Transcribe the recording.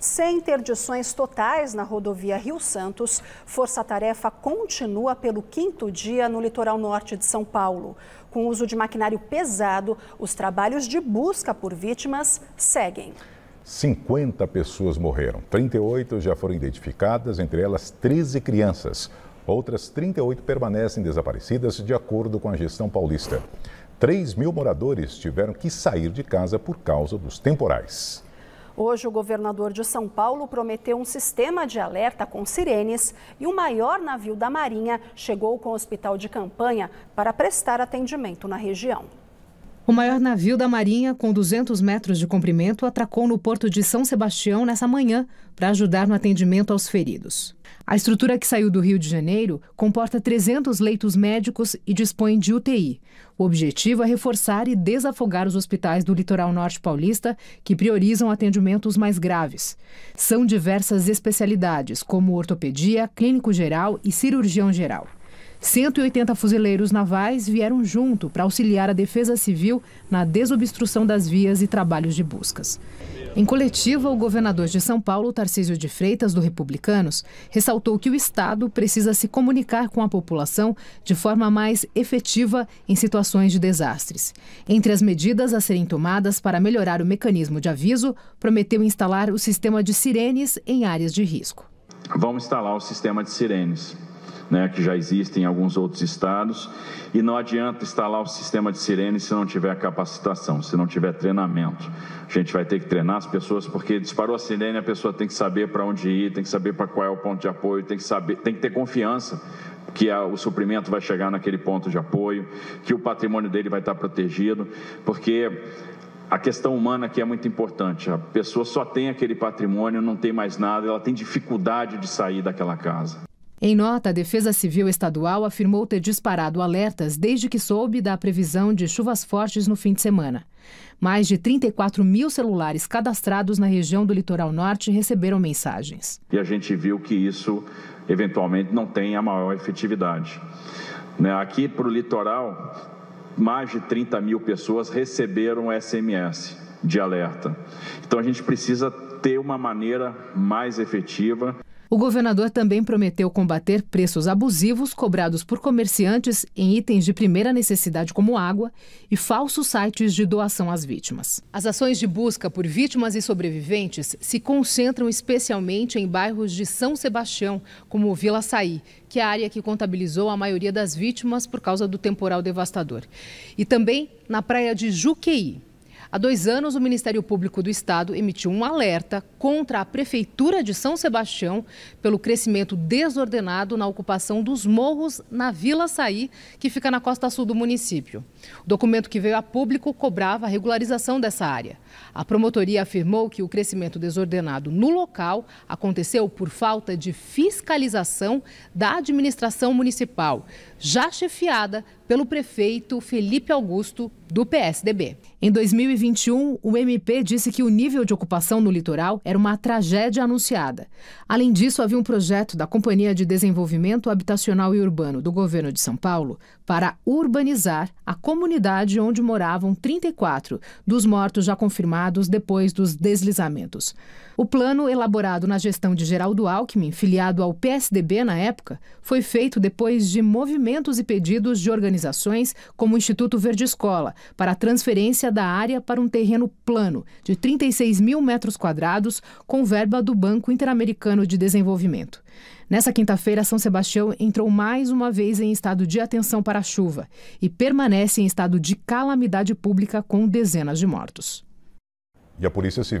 Sem interdições totais na rodovia Rio Santos, força-tarefa continua pelo quinto dia no litoral norte de São Paulo. Com o uso de maquinário pesado, os trabalhos de busca por vítimas seguem. 50 pessoas morreram, 38 já foram identificadas, entre elas 13 crianças. Outras 38 permanecem desaparecidas, de acordo com a gestão paulista. 3 mil moradores tiveram que sair de casa por causa dos temporais. Hoje, o governador de São Paulo prometeu um sistema de alerta com sirenes e o maior navio da Marinha chegou com o hospital de campanha para prestar atendimento na região. O maior navio da Marinha, com 200 metros de comprimento, atracou no porto de São Sebastião nessa manhã para ajudar no atendimento aos feridos. A estrutura que saiu do Rio de Janeiro comporta 300 leitos médicos e dispõe de UTI. O objetivo é reforçar e desafogar os hospitais do litoral norte paulista, que priorizam atendimentos mais graves. São diversas especialidades, como ortopedia, clínico geral e cirurgião geral. 180 fuzileiros navais vieram junto para auxiliar a Defesa Civil na desobstrução das vias e trabalhos de buscas. Em coletiva, o governador de São Paulo, Tarcísio de Freitas, do Republicanos, ressaltou que o Estado precisa se comunicar com a população de forma mais efetiva em situações de desastres. Entre as medidas a serem tomadas para melhorar o mecanismo de aviso, prometeu instalar o sistema de sirenes em áreas de risco. Vamos instalar o sistema de sirenes né, que já existem em alguns outros estados. E não adianta instalar o sistema de sirene se não tiver capacitação, se não tiver treinamento. A gente vai ter que treinar as pessoas, porque disparou a sirene, a pessoa tem que saber para onde ir, tem que saber para qual é o ponto de apoio, tem que saber, tem que ter confiança que o suprimento vai chegar naquele ponto de apoio, que o patrimônio dele vai estar protegido, porque a questão humana aqui é muito importante. A pessoa só tem aquele patrimônio, não tem mais nada, ela tem dificuldade de sair daquela casa. Em nota, a Defesa Civil Estadual afirmou ter disparado alertas desde que soube da previsão de chuvas fortes no fim de semana. Mais de 34 mil celulares cadastrados na região do litoral norte receberam mensagens. E a gente viu que isso, eventualmente, não tem a maior efetividade. Né, aqui para o litoral, mais de 30 mil pessoas receberam SMS de alerta. Então a gente precisa ter uma maneira mais efetiva. O governador também prometeu combater preços abusivos cobrados por comerciantes em itens de primeira necessidade, como água, e falsos sites de doação às vítimas. As ações de busca por vítimas e sobreviventes se concentram especialmente em bairros de São Sebastião, como Vila Saí, que é a área que contabilizou a maioria das vítimas por causa do temporal devastador. E também na praia de Juqueí, Há dois anos, o Ministério Público do Estado emitiu um alerta contra a Prefeitura de São Sebastião pelo crescimento desordenado na ocupação dos morros na Vila Saí, que fica na costa sul do município. O documento que veio a público cobrava a regularização dessa área. A promotoria afirmou que o crescimento desordenado no local aconteceu por falta de fiscalização da administração municipal, já chefiada pelo prefeito Felipe Augusto, do PSDB. Em 2021, o MP disse que o nível de ocupação no litoral era uma tragédia anunciada. Além disso, havia um projeto da Companhia de Desenvolvimento Habitacional e Urbano do governo de São Paulo para urbanizar a comunidade onde moravam 34 dos mortos já confirmados depois dos deslizamentos. O plano, elaborado na gestão de Geraldo Alckmin, filiado ao PSDB na época, foi feito depois de movimentos e pedidos de organizações organizações, como o Instituto Verde Escola, para a transferência da área para um terreno plano de 36 mil metros quadrados, com verba do Banco Interamericano de Desenvolvimento. Nessa quinta-feira, São Sebastião entrou mais uma vez em estado de atenção para a chuva e permanece em estado de calamidade pública com dezenas de mortos. E a Polícia Civil.